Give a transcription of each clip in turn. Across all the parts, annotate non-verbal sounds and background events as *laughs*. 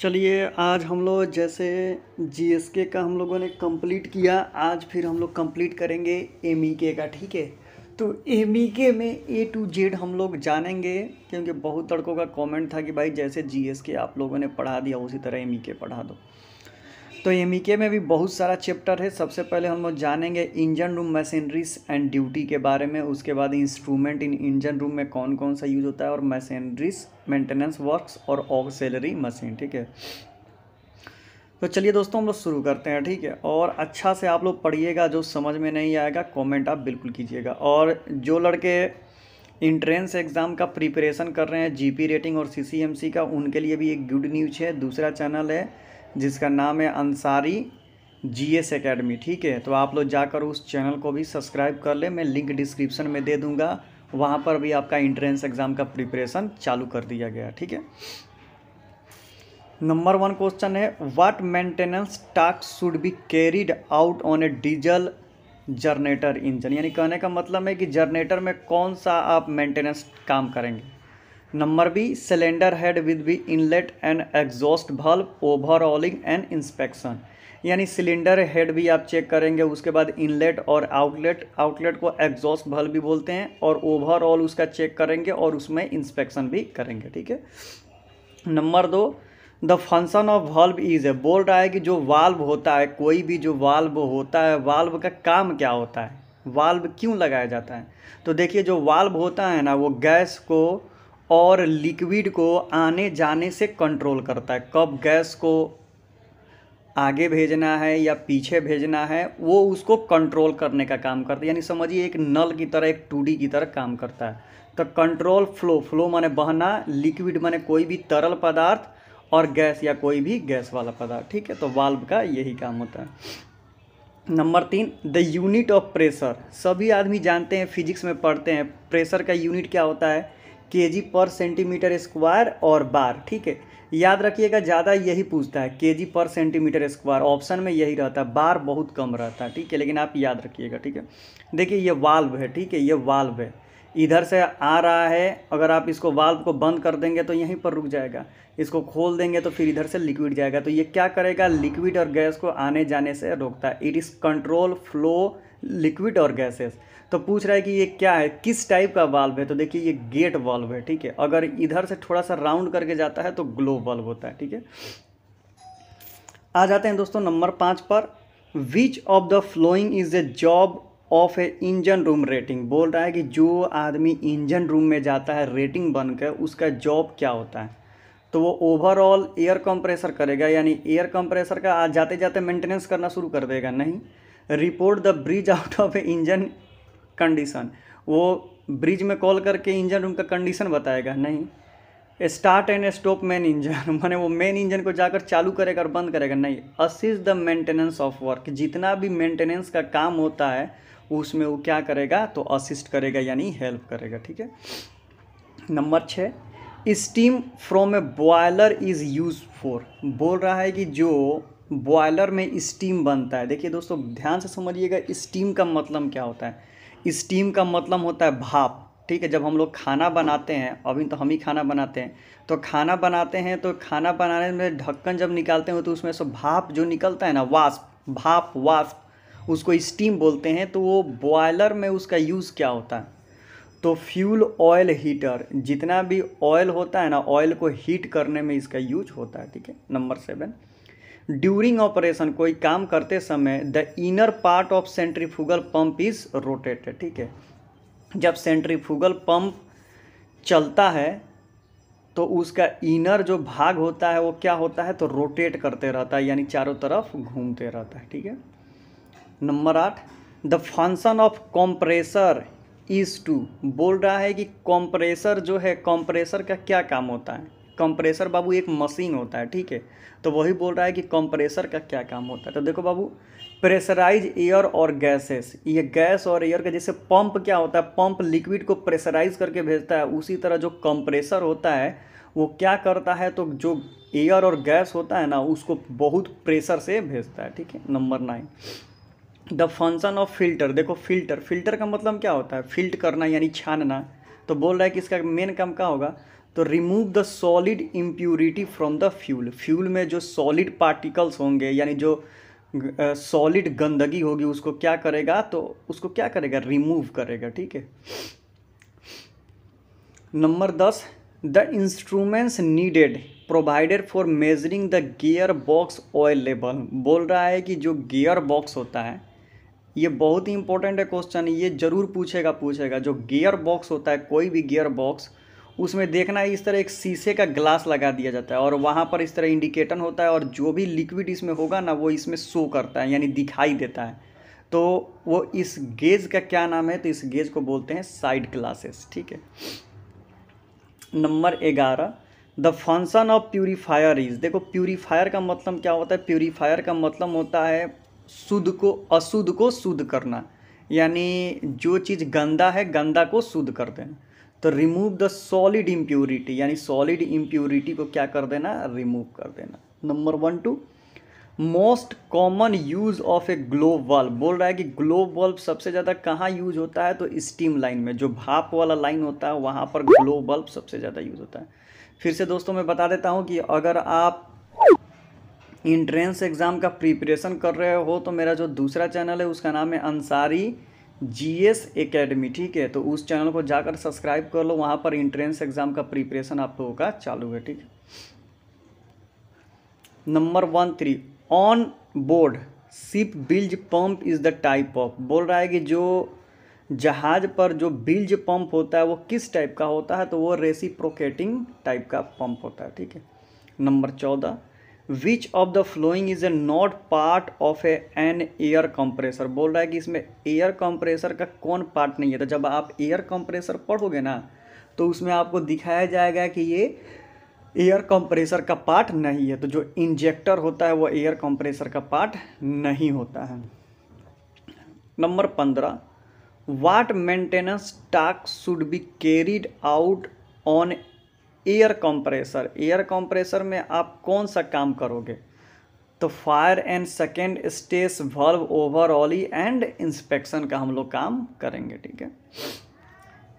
चलिए आज हम लोग जैसे जी का हम लोगों ने कंप्लीट किया आज फिर हम लोग कंप्लीट करेंगे एम e का ठीक है तो एम e में ए टू जेड हम लोग जानेंगे क्योंकि बहुत लड़कों का कमेंट था कि भाई जैसे जी आप लोगों ने पढ़ा दिया उसी तरह एम e पढ़ा दो तो एम e में भी बहुत सारा चैप्टर है सबसे पहले हम लोग जानेंगे engine room machineries and duty के बारे में उसके बाद इंस्ट्रूमेंट इन इंजन रूम में कौन कौन सा यूज होता है और मशीनरीज मेंटेनेंस वर्क्स और ऑक्सेलरी मशीन ठीक है तो चलिए दोस्तों हम लोग शुरू करते हैं ठीक है और अच्छा से आप लोग पढ़िएगा जो समझ में नहीं आएगा कॉमेंट आप बिल्कुल कीजिएगा और जो लड़के इंट्रेंस एग्ज़ाम का प्रिपरेशन कर रहे हैं जीपी रेटिंग और सीसीएमसी का उनके लिए भी एक गुड न्यूज है दूसरा चैनल है जिसका नाम है अंसारी जी एस अकेडमी ठीक है तो आप लोग जाकर उस चैनल को भी सब्सक्राइब कर लें मैं लिंक डिस्क्रिप्शन में दे दूंगा वहाँ पर भी आपका इंट्रेंस एग्ज़ाम का प्रिपरेशन चालू कर दिया गया ठीक है नंबर वन क्वेश्चन है what maintenance task should be carried out on a diesel generator engine यानी कहने का मतलब है कि जनरेटर में कौन सा आप मेंटेनेंस काम करेंगे number B cylinder head with B inlet and exhaust valve overhauling and inspection यानी सिलेंडर हेड भी आप चेक करेंगे उसके बाद इनलेट और आउटलेट आउटलेट को एग्जॉस्ट भल्ब भी बोलते हैं और ओवरऑल उसका चेक करेंगे और उसमें इंस्पेक्शन भी करेंगे ठीक है नंबर दो the function of valve is है बोल रहा है कि जो वाल्व होता है कोई भी जो वाल्व होता है वाल्व का काम क्या होता है वाल्व क्यों लगाया जाता है तो देखिए जो वाल्व होता है ना वो गैस को और लिक्विड को आने जाने से कंट्रोल करता है कब गैस को आगे भेजना है या पीछे भेजना है वो उसको कंट्रोल करने का काम करता है यानी समझिए एक नल की तरह एक टू की तरह काम करता है तो कंट्रोल फ्लो फ्लो माने बहना लिक्विड माने कोई भी तरल पदार्थ और गैस या कोई भी गैस वाला पदार्थ ठीक है तो वाल्व का यही काम होता है नंबर तीन द यूनिट ऑफ प्रेशर सभी आदमी जानते हैं फिजिक्स में पढ़ते हैं प्रेशर का यूनिट क्या होता है केजी पर सेंटीमीटर स्क्वायर और बार ठीक है याद रखिएगा ज़्यादा यही पूछता है केजी पर सेंटीमीटर स्क्वायर ऑप्शन में यही रहता है बार बहुत कम रहता है ठीक है लेकिन आप याद रखिएगा ठीक है देखिए ये वाल्व है ठीक है ये वाल्व है इधर से आ रहा है अगर आप इसको वाल्व को बंद कर देंगे तो यहीं पर रुक जाएगा इसको खोल देंगे तो फिर इधर से लिक्विड जाएगा तो ये क्या करेगा लिक्विड और गैस को आने जाने से रोकता है it is control flow liquid और गैसेस तो पूछ रहा है कि ये क्या है किस टाइप का बल्ब है तो देखिए ये गेट बल्ब है ठीक है अगर इधर से थोड़ा सा राउंड करके जाता है तो ग्लो बल्ब होता है ठीक है आ जाते हैं दोस्तों नंबर पाँच पर which of the following is a job of a engine room rating बोल रहा है कि जो आदमी इंजन रूम में जाता है रेटिंग बनकर उसका जॉब क्या होता है तो वो ओवरऑल एयर कंप्रेसर करेगा यानी एयर कंप्रेसर का आज जाते जाते मेंटेनेंस करना शुरू कर देगा नहीं report the bridge out of a engine condition वो ब्रिज में कॉल करके इंजन रूम का कंडीशन बताएगा नहीं start and stop main engine माने वो मेन इंजन को जाकर चालू करेगा और बंद करेगा नहीं assist the maintenance of work जितना भी मेंटेनेंस का काम होता है उसमें वो क्या करेगा तो असिस्ट करेगा यानी हेल्प करेगा ठीक है नंबर छः steam from a boiler is use for बोल रहा है कि जो बॉयलर में स्टीम बनता है देखिए दोस्तों ध्यान से समझिएगा स्टीम का मतलब क्या होता है स्टीम का मतलब होता है भाप ठीक है जब हम लोग खाना बनाते हैं अभी तो हम ही खाना बनाते हैं तो खाना बनाते हैं तो खाना बनाने में ढक्कन जब निकालते हैं तो उसमें से भाप जो निकलता है ना वाष्प भाप वास्प उसको स्टीम बोलते हैं तो वो बॉयलर में उसका यूज़ क्या होता है तो फ्यूल ऑयल हीटर जितना भी ऑयल होता है ना ऑयल को हीट करने में इसका यूज होता है ठीक है नंबर सेवन ड्यूरिंग ऑपरेशन कोई काम करते समय the inner part of centrifugal pump is rotated ठीक है जब सेंट्रीफ्यूगल पंप चलता है तो उसका इनर जो भाग होता है वो क्या होता है तो रोटेट करते रहता है यानी चारों तरफ घूमते रहता है ठीक है नंबर आठ the function of compressor is to बोल रहा है कि कॉम्प्रेसर जो है कॉम्प्रेसर का क्या काम होता है कंप्रेसर बाबू एक मशीन होता है ठीक है तो वही बोल रहा है कि कंप्रेसर का क्या काम होता है तो देखो बाबू प्रेशराइज एयर और गैसेस ये गैस और एयर का जैसे पंप क्या होता है पंप लिक्विड को प्रेशराइज करके भेजता है उसी तरह जो कंप्रेसर होता है वो क्या करता है तो जो एयर और गैस होता है ना उसको बहुत प्रेशर से भेजता है ठीक है number nine the function of filter देखो फिल्टर फिल्टर का मतलब क्या होता है फिल्ट करना यानी छानना तो बोल रहा है कि इसका मेन काम क्या होगा तो remove the solid impurity from the fuel fuel में जो सॉलिड पार्टिकल्स होंगे यानी जो सॉलिड गंदगी होगी उसको क्या करेगा तो उसको क्या करेगा रिमूव करेगा ठीक है नंबर दस the instruments needed provided for measuring the gear box oil level बोल रहा है कि जो गियर बॉक्स होता है ये बहुत ही इंपॉर्टेंट है क्वेश्चन ये जरूर पूछेगा पूछेगा जो गियर बॉक्स होता है कोई भी गियर बॉक्स उसमें देखना इस तरह एक शीशे का ग्लास लगा दिया जाता है और वहाँ पर इस तरह इंडिकेटर होता है और जो भी लिक्विड इसमें होगा ना वो इसमें शो करता है यानी दिखाई देता है तो वो इस गेज का क्या नाम है तो इस गेज को बोलते हैं साइड ग्लासेस ठीक है नंबर ग्यारह the function of purifier is देखो प्यूरीफायर का मतलब क्या होता है प्यूरीफायर का मतलब होता है शुद्ध को अशुद्ध को शुद्ध करना यानी जो चीज़ गंदा है गंदा को शुद्ध कर देना तो रिमूव द सॉलिड इम्प्योरिटी यानी सॉलिड इम्प्योरिटी को क्या कर देना रिमूव कर देना number one two most common use of a globe बल्ब बोल रहा है कि ग्लोब बल्ब सबसे ज़्यादा कहाँ यूज होता है तो स्टीम लाइन में जो भाप वाला लाइन होता है वहाँ पर ग्लोब बल्ब सबसे ज़्यादा यूज होता है फिर से दोस्तों मैं बता देता हूँ कि अगर आप इंट्रेंस एग्ज़ाम का प्रिपरेशन कर रहे हो तो मेरा जो दूसरा चैनल है उसका नाम है अंसारी जी एस एकेडमी ठीक है तो उस चैनल को जाकर सब्सक्राइब कर लो वहाँ पर इंट्रेंस एग्ज़ाम का प्रिपरेशन आप लोगों का चालू है ठीक है number one three on board ship bilge pump is the type of बोल रहा है कि जो जहाज पर जो बिल्ज पंप होता है वो किस टाइप का होता है तो वो रेसिप्रोकेटिंग टाइप का पंप होता है ठीक है नंबर चौदह which of the following is a not part of a an air compressor बोल रहा है कि इसमें एयर कंप्रेसर का कौन पार्ट नहीं है तो जब आप एयर कंप्रेसर पढ़ोगे ना तो उसमें आपको दिखाया जाएगा कि ये एयर कंप्रेसर का पार्ट नहीं है तो जो इंजेक्टर होता है वो एयर कंप्रेसर का पार्ट नहीं होता है नंबर पंद्रह what maintenance task should be carried out on air compressor air compressor में आप कौन सा काम करोगे तो fire and second stage valve ओवरऑली एंड इंस्पेक्शन का हम लोग काम करेंगे ठीक है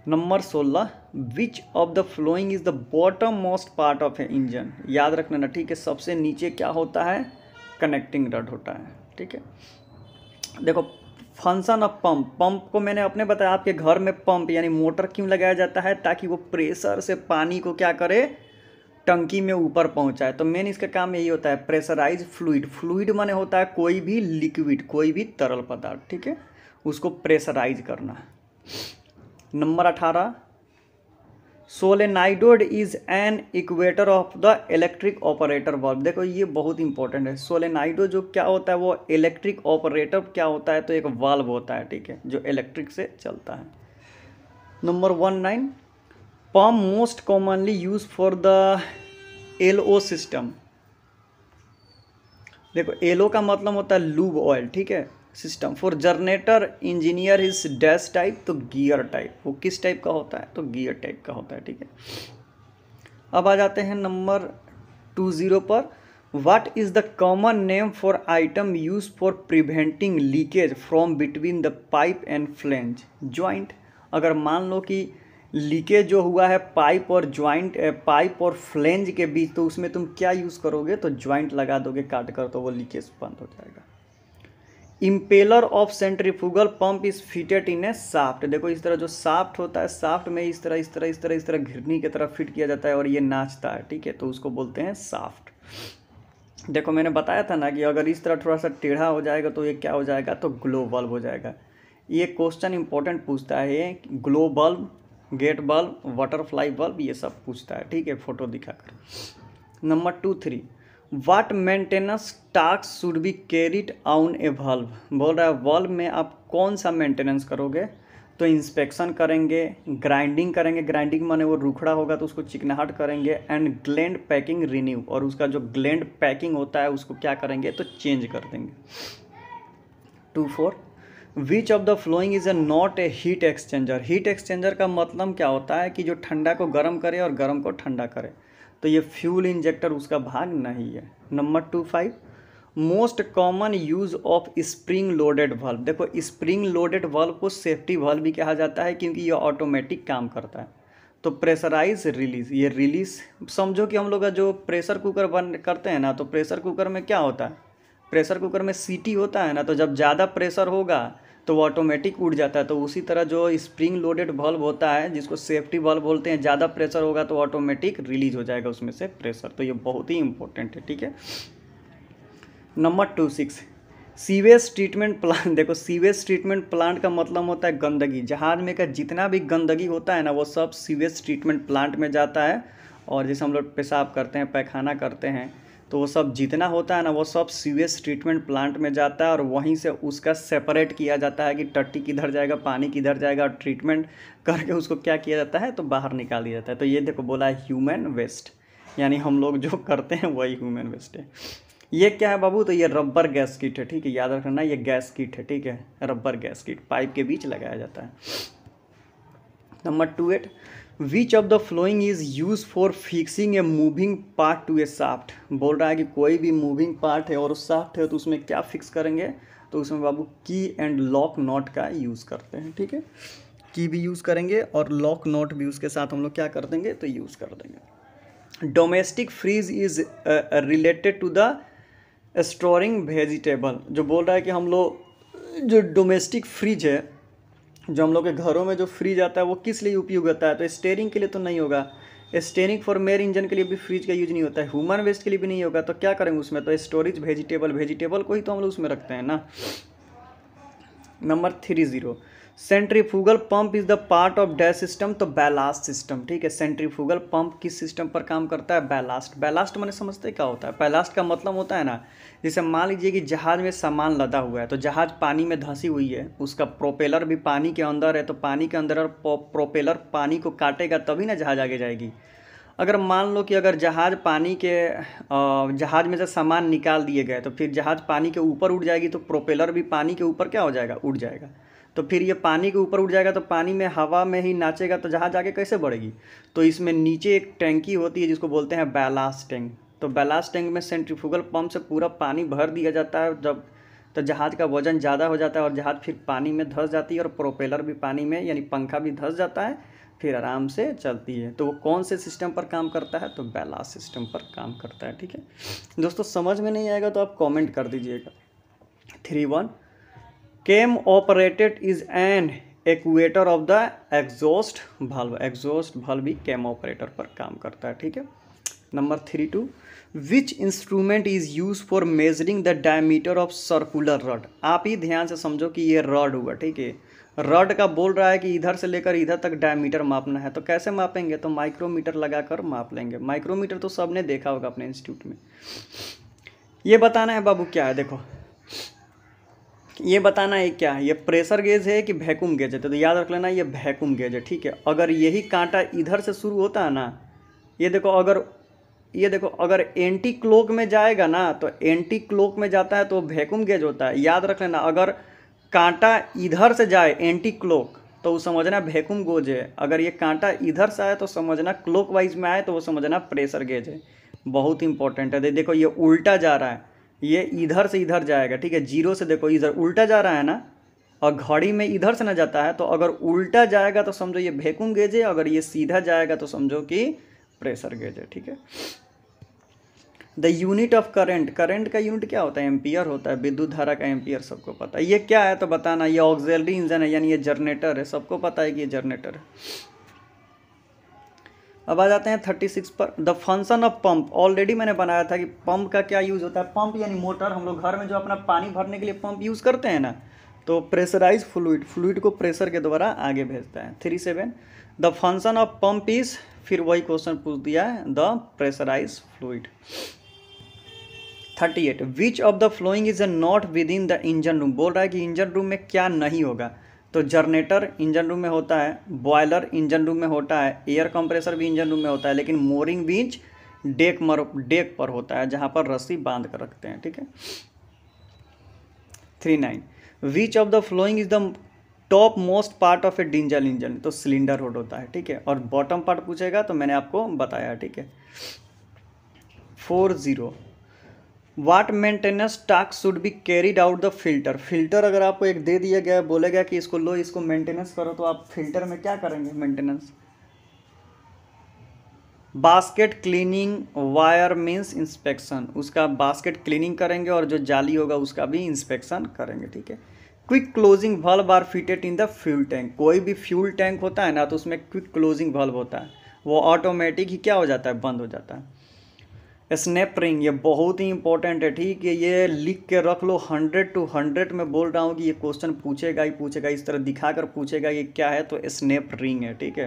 नंबर सोलह which of the following is the bottom most part of a engine याद रखना ना ठीक है सबसे नीचे क्या होता है कनेक्टिंग रड होता है ठीक है देखो फंक्शन ऑफ पंप पंप को मैंने अपने बताया आपके घर में पंप यानी मोटर क्यों लगाया जाता है ताकि वो प्रेशर से पानी को क्या करे टंकी में ऊपर पहुंचाए तो मेन इसका काम यही होता है प्रेशराइज फ्लूड फ्लूड माने होता है कोई भी लिक्विड कोई भी तरल पदार्थ ठीक है उसको प्रेशराइज करना नंबर अठारह solenoid is an equator of the electric operator बल्ब देखो ये बहुत इंपॉर्टेंट है सोलेनाइडो जो क्या होता है वो इलेक्ट्रिक ऑपरेटर क्या होता है तो एक वाल्व होता है ठीक है जो इलेक्ट्रिक से चलता है number one nine pump most commonly used for the L O system देखो एल ओ का मतलब होता है लूब ऑयल ठीक है system for generator engineer is dash type तो गियर टाइप वो किस टाइप का होता है तो गियर टाइप का होता है ठीक है अब आ जाते हैं नंबर टू ज़ीरो पर what is the common name for item use for preventing leakage from between the pipe and flange joint अगर मान लो कि लीकेज जो हुआ है पाइप और ज्वाइंट पाइप और फ्लेंज के बीच तो उसमें तुम क्या यूज़ करोगे तो ज्वाइंट लगा दोगे काट कर तो वो लीकेज बंद हो जाएगा impeller of centrifugal pump is fitted in a shaft देखो इस तरह जो साफ्ट होता है साफ्ट में इस तरह इस तरह इस तरह इस तरह घिरनी की तरह फिट किया जाता है और ये नाचता है ठीक है तो उसको बोलते हैं साफ्ट देखो मैंने बताया था ना कि अगर इस तरह थोड़ा सा टेढ़ा हो जाएगा तो ये क्या हो जाएगा तो ग्लो बल्ब हो जाएगा ये क्वेश्चन इंपॉर्टेंट पूछता है glow bulb gate bulb वाटरफ्लाई bulb ये सब पूछता है ठीक है फोटो दिखाकर number two three watt maintenance task should be carried on A valve बोल रहा है valve में आप कौन सा मेंटेनेंस करोगे तो इंस्पेक्शन करेंगे ग्राइंडिंग करेंगे ग्राइंडिंग माने वो रुखड़ा होगा तो उसको चिकनाहट करेंगे एंड ग्लैंड पैकिंग रिन्यू और उसका जो ग्लैंड पैकिंग होता है उसको क्या करेंगे तो चेंज कर देंगे two four which of the following is a not a heat exchanger heat exchanger का मतलब क्या होता है कि जो ठंडा को गर्म करे और गर्म को ठंडा करे तो ये फ्यूल इंजेक्टर उसका भाग नहीं है number two five most common use of spring loaded valve देखो स्प्रिंग लोडेड वाल्व को सेफ्टी वाल्व भी कहा जाता है क्योंकि ये ऑटोमेटिक काम करता है तो प्रेशराइज रिलीज ये रिलीज समझो कि हम लोग जो प्रेशर कुकर बन करते हैं ना तो प्रेशर कुकर में क्या होता है प्रेशर कुकर में सीटी होता है ना तो जब ज़्यादा प्रेशर होगा तो वो ऑटोमेटिक उड़ जाता है तो उसी तरह जो स्प्रिंग लोडेड बल्ब होता है जिसको सेफ्टी बल्ब बोलते हैं ज़्यादा प्रेशर होगा तो ऑटोमेटिक रिलीज हो जाएगा उसमें से प्रेशर तो ये बहुत ही इंपॉर्टेंट है ठीक है number two six sewage treatment plant देखो सीवेज ट्रीटमेंट प्लांट का मतलब होता है गंदगी जहाज में का जितना भी गंदगी होता है ना वो सब सीवेज ट्रीटमेंट प्लांट में जाता है और जैसे हम लोग पेशाब करते हैं पैखाना करते हैं तो वो सब जितना होता है ना वो सब सीवेज ट्रीटमेंट प्लांट में जाता है और वहीं से उसका सेपरेट किया जाता है कि टट्टी किधर जाएगा पानी किधर जाएगा और ट्रीटमेंट करके उसको क्या किया जाता है तो बाहर निकाल दिया जाता है तो ये देखो बोला है ह्यूमन वेस्ट यानी हम लोग जो *laughs* करते हैं वही ह्यूमन वेस्ट है ये क्या है बाबू तो ये रबर गैस किट है ठीक है याद रखना ये गैस किट है ठीक है रबर गैस किट पाइप के बीच लगाया जाता है number two eight which of the following is use for fixing a moving part to a shaft बोल रहा है कि कोई भी मूविंग पार्ट है और साफ्ट है तो उसमें क्या फिक्स करेंगे तो उसमें बाबू की एंड लॉक नॉट का यूज़ करते हैं ठीक है की भी यूज़ करेंगे और लॉक नॉट भी उसके साथ हम लोग क्या कर देंगे तो यूज़ कर देंगे domestic fridge is related to the storing vegetable जो बोल रहा है कि हम लोग जो डोमेस्टिक फ्रिज है जो हम लोग के घरों में जो फ्रिज आता है वो किस लिए उपयोग होता है तो स्टेयरिंग के लिए तो नहीं होगा स्टेयरिंग फॉर मेयर इंजन के लिए भी फ्रिज का यूज नहीं होता है ह्यूमन वेस्ट के लिए भी नहीं होगा तो क्या करेंगे उसमें तो स्टोरेज वेजिटेबल वेजिटेबल को ही तो हम लोग उसमें रखते हैं ना number three zero centrifugal pump is the part of dash system तो बैलास्ट सिस्टम ठीक है सेंट्रीफ्यूगल पंप किस सिस्टम पर काम करता है बैलास्ट बैलास्ट मैंने समझते क्या होता है बैलास्ट का मतलब होता है ना जैसे मान लीजिए कि जहाज में सामान लदा हुआ है तो जहाज पानी में धंसी हुई है उसका प्रोपेलर भी पानी के अंदर है तो पानी के अंदर प्रोपेलर पानी को काटेगा तभी ना जहाज आगे जाएगी अगर मान लो कि अगर जहाज़ पानी के जहाज़ में से सामान निकाल दिए गए तो फिर जहाज़ पानी के ऊपर उड़ जाएगी तो प्रोपेलर भी पानी के ऊपर क्या हो जाएगा उड़ जाएगा तो फिर ये पानी के ऊपर उठ जाएगा तो पानी में हवा में ही नाचेगा तो जहाँ जाके कैसे बढ़ेगी तो इसमें नीचे एक टैंकी होती है जिसको बोलते हैं बैलास्ट टैंक तो बैलास्ट टैंक में सेंट्रीफ्यूगल पम्प से पूरा पानी भर दिया जाता है जब तो जहाज़ का वज़न ज़्यादा हो जाता है और जहाज़ फिर पानी में धस जाती है और प्रोपेलर भी पानी में यानी पंखा भी धंस जाता है फिर आराम से चलती है तो वो कौन से सिस्टम पर काम करता है तो बैला सिस्टम पर काम करता है ठीक है दोस्तों समझ में नहीं आएगा तो आप कमेंट कर दीजिएगा three one cam operated is an actuator of the exhaust valve exhaust valve भी केम ऑपरेटर पर काम करता है ठीक है number three two which instrument is use for measuring the diameter of circular rod आप ही ध्यान से समझो कि ये रड हुआ ठीक है रड का बोल रहा है कि इधर से लेकर इधर तक डायमीटर मापना है तो कैसे मापेंगे तो माइक्रोमीटर लगाकर माप लेंगे माइक्रोमीटर तो सबने देखा होगा अपने इंस्टीट्यूट में ये बताना है बाबू क्या है देखो ये बताना है क्या है ये प्रेशर गेज है कि वैक्यूम गेज है तो याद रख लेना ये वैक्यूम गेज है ठीक है अगर यही कांटा इधर से शुरू होता है ना ये देखो अगर ये देखो अगर एंटी क्लोक में जाएगा ना तो एंटी क्लोक में जाता है तो वैक्यूम गेज होता है याद रख लेना अगर कांटा इधर से जाए एंटी क्लोक तो वो समझना वैक्यूम गोज है अगर ये कांटा इधर से आए तो समझना क्लोक वाइज में आए तो वो समझना प्रेशर गेज है बहुत इंपॉर्टेंट है देखो ये उल्टा जा रहा है ये इधर से इधर जाएगा ठीक है जीरो से देखो इधर उल्टा जा रहा है ना और घड़ी में इधर से ना जाता है तो अगर उल्टा जाएगा तो समझो ये वैक्यूम गेज है अगर ये सीधा जाएगा तो समझो कि प्रेशर गेज है ठीक है the unit of current current का यूनिट क्या होता है एम्पियर होता है विद्युत धारा का एम्पियर सबको पता है ये क्या है तो बताना ये ऑक्जेलरी इंजन है यानी ये जनरेटर है सबको पता है कि ये जनरेटर है अब आ जाते हैं थर्टी सिक्स पर the function of pump already मैंने बनाया था कि पंप का क्या यूज़ होता है पंप यानी मोटर हम लोग घर में जो अपना पानी भरने के लिए पंप यूज़ करते हैं ना तो प्रेशराइज फ्लूड फ्लूड को प्रेशर के द्वारा आगे भेजता है three seven the function of pump is फिर वही क्वेश्चन पूछ दिया है the pressurise fluid thirty eight which of the following is a not within the engine room बोल रहा है कि इंजन रूम में क्या नहीं होगा तो जनरेटर इंजन रूम में होता है बॉयलर इंजन रूम में होता है एयर कंप्रेसर भी इंजन रूम में होता है लेकिन मोरिंग बीच डेक मर डेक पर होता है जहाँ पर रस्सी बांध कर रखते हैं ठीक है three nine which of the following is the top most part of A diesel engine तो सिलेंडर होड होता है ठीक है और बॉटम पार्ट पूछेगा तो मैंने आपको बताया ठीक है four zero what maintenance task should be carried out the filter filter अगर आपको एक दे दिया गया बोले गया कि इसको लो इसको मेंटेनेंस करो तो आप फिल्टर में क्या करेंगे maintenance basket cleaning wire means inspection उसका बास्केट क्लीनिंग करेंगे और जो जाली होगा उसका भी इंस्पेक्शन करेंगे ठीक है quick closing valve are fitted in the fuel tank कोई भी फ्यूल टैंक होता है ना तो उसमें क्विक क्लोजिंग वल्व होता है वो ऑटोमेटिक ही क्या हो जाता है बंद हो जाता है स्नैप रिंग ये बहुत ही इंपॉर्टेंट है ठीक है ये लिख के रख लो हंड्रेड टू हंड्रेड में बोल रहा हूँ कि ये क्वेश्चन पूछेगा ही पूछेगा इस तरह दिखा कर पूछेगा ये क्या है तो स्नैप रिंग है ठीक है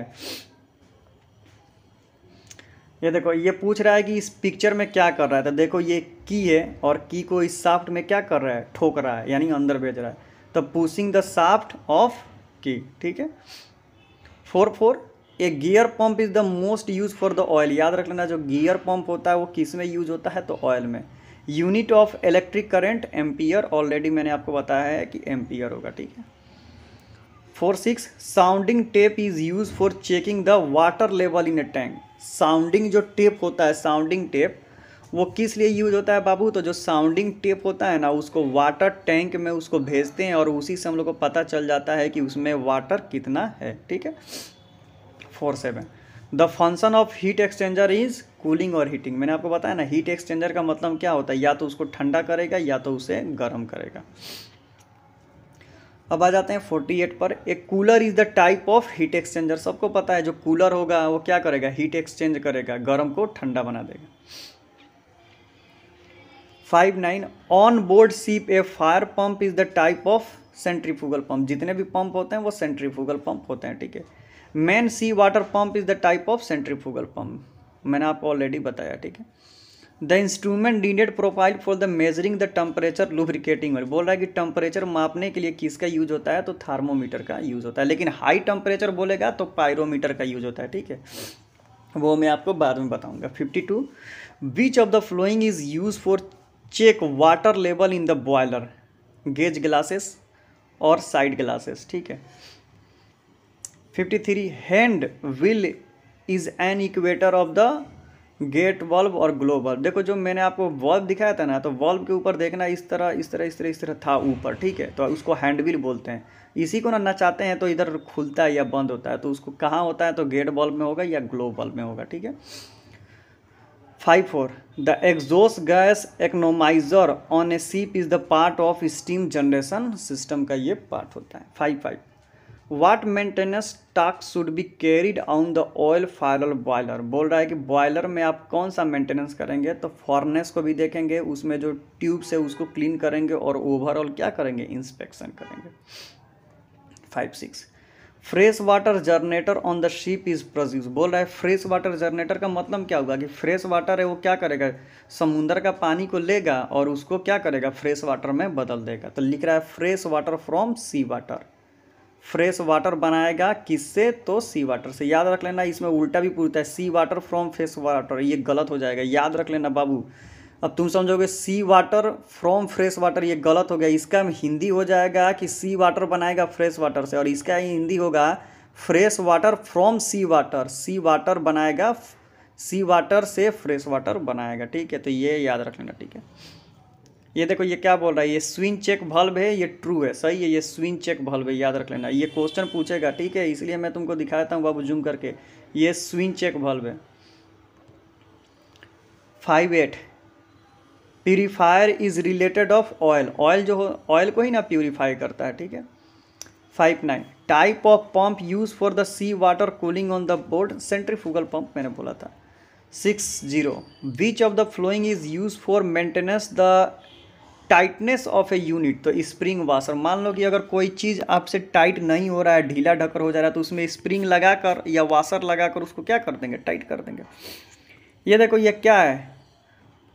ये देखो ये पूछ रहा है कि इस पिक्चर में क्या कर रहा है तो देखो ये की है और की को इस साफ्ट में क्या कर रहा है ठोक रहा है यानी अंदर भेज रहा है तो पुशिंग द साफ्ट ऑफ की ठीक है four four a gear pump is the most use for the oil याद रख लेना जो गियर पंप होता है वो किस में यूज होता है तो ऑयल में unit of electric current ampere already मैंने आपको बताया है कि एम्पियर होगा ठीक है four six sounding tape is use for checking the water level in a tank sounding जो टेप होता है साउंडिंग टेप वो किस लिए यूज होता है बाबू तो जो साउंडिंग टेप होता है ना उसको वाटर टैंक में उसको भेजते हैं और उसी से हम लोग को पता चल जाता है कि उसमें वाटर कितना है ठीक है four seven the function of heat exchanger is cooling और हीटिंग मैंने आपको बताया ना हीट एक्सचेंजर का मतलब क्या होता है या तो उसको ठंडा करेगा या तो उसे गर्म करेगा अब आ जाते हैं फोर्टी एट पर एक cooler is the type of heat exchanger सबको पता है जो कूलर होगा वो क्या करेगा हीट एक्सचेंज करेगा गर्म को ठंडा बना देगा five nine on board ship a fire pump is the type of centrifugal pump जितने भी पंप होते हैं वो सेंट्रीफ्यूगल पंप होते हैं ठीक है main sea water pump is the type of centrifugal pump मैंने आपको ऑलरेडी बताया ठीक है the instrument deeded profile for the measuring the temperature lubricating oil बोल रहा है कि टेम्परेचर मापने के लिए किसका यूज होता है तो थर्मोमीटर का यूज होता है लेकिन हाई टेम्परेचर बोलेगा तो पायरोमीटर का यूज होता है ठीक है वो मैं आपको बाद में बताऊंगा fifty two which of the following is use for check water level in the boiler gauge glasses और साइड ग्लासेस ठीक है fifty three hand wheel is an equator of the gate valve और ग्लो बल्ब देखो जो मैंने आपको valve दिखाया था ना तो वॉल्व के ऊपर देखना इस तरह इस तरह इस तरह इस तरह था ऊपर ठीक है तो उसको हैंडविल बोलते हैं इसी को ना नचाते हैं तो इधर खुलता है या बंद होता है तो उसको कहाँ होता है तो गेट बल्ब में होगा या ग्लो बल्ब में होगा ठीक है five four the exhaust gas economiser on a ship is the part of steam generation system का ये पार्ट होता है five five what maintenance task should be carried on the oil fired boiler बोल रहा है कि बॉयलर में आप कौन सा मेंटेनेंस करेंगे तो फॉरनेस को भी देखेंगे उसमें जो ट्यूब से उसको क्लीन करेंगे और ओवरऑल क्या करेंगे इंस्पेक्शन करेंगे five six fresh water generator on the ship is produce बोल रहा है फ्रेश वाटर जर्नेटर का मतलब क्या होगा कि फ्रेश वाटर है वो क्या करेगा समुंदर का पानी को लेगा और उसको क्या करेगा फ्रेश वाटर में बदल देगा तो लिख रहा है fresh water from sea water fresh water बनाएगा किससे तो सी वाटर से याद रख लेना इसमें उल्टा भी पूछता है sea water from fresh water ये गलत हो जाएगा याद रख लेना बाबू अब तुम समझोगे sea water from fresh water ये गलत हो गया इसका हिंदी हो जाएगा कि सी वाटर बनाएगा फ्रेश वाटर से और इसका हिंदी होगा fresh water from sea water sea water बनाएगा सी वाटर से फ्रेश वाटर बनाएगा ठीक है तो ये याद रख लेना ठीक है ये देखो ये क्या बोल रहा है ये स्विंग चेक बल्ब है ये ट्रू है सही है ये स्विंग चेक बल्ब है याद रख लेना ये क्वेश्चन पूछेगा ठीक है इसलिए मैं तुमको दिखाता हूँ बाबू जूम करके ये स्विंग चेक बल्ब है five eight purifier is related of oil oil जो ऑयल को ही ना प्यूरीफाई करता है ठीक है five nine type of pump use for the sea water cooling on the board fugal pump मैंने बोला था six zero which of the following is use for maintenance the tightness of a unit तो spring washer मान लो कि अगर कोई चीज़ आपसे टाइट नहीं हो रहा है ढीला ढकर हो जा रहा है तो उसमें स्प्रिंग लगा कर या वाशर लगा कर उसको क्या कर देंगे टाइट कर देंगे ये देखो ये क्या है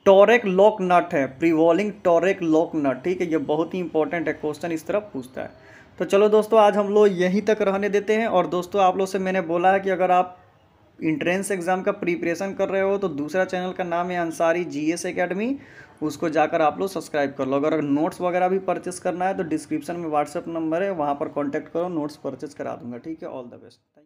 टॉरेक लॉक नट है प्रीवॉलिंग टॉरेक लॉक नट ठीक है ये बहुत ही इंपॉर्टेंट है क्वेश्चन इस तरह पूछता है तो चलो दोस्तों आज हम लोग यहीं तक रहने देते हैं और दोस्तों आप लोग से मैंने बोला है कि अगर आप इंट्रेंस एग्ज़ाम का प्रिपरेशन कर रहे हो तो दूसरा चैनल का नाम है अंसारी जी एस उसको जाकर आप लोग सब्सक्राइब कर लो अगर नोट्स वगैरह भी परचेस करना है तो डिस्क्रिप्शन में व्हाट्सअप नंबर है वहाँ पर कॉन्टैक्ट करो नोट्स परचेस करा दूंगा ठीक है ऑल द बेस्ट